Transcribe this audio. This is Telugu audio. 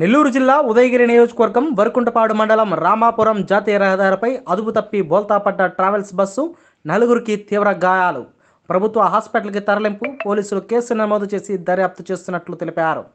నెల్లూరు జిల్లా ఉదయగిరి నియోజకవర్గం వరకుంటపాడు మండలం రామాపురం జాతీయ రహదారిపై అదుపు తప్పి బోల్తాపడ్డ ట్రావెల్స్ బస్సు నలుగురికి తీవ్ర గాయాలు ప్రభుత్వ హాస్పిటల్కి తరలింపు పోలీసులు కేసు నమోదు చేసి దర్యాప్తు చేస్తున్నట్లు తెలిపారు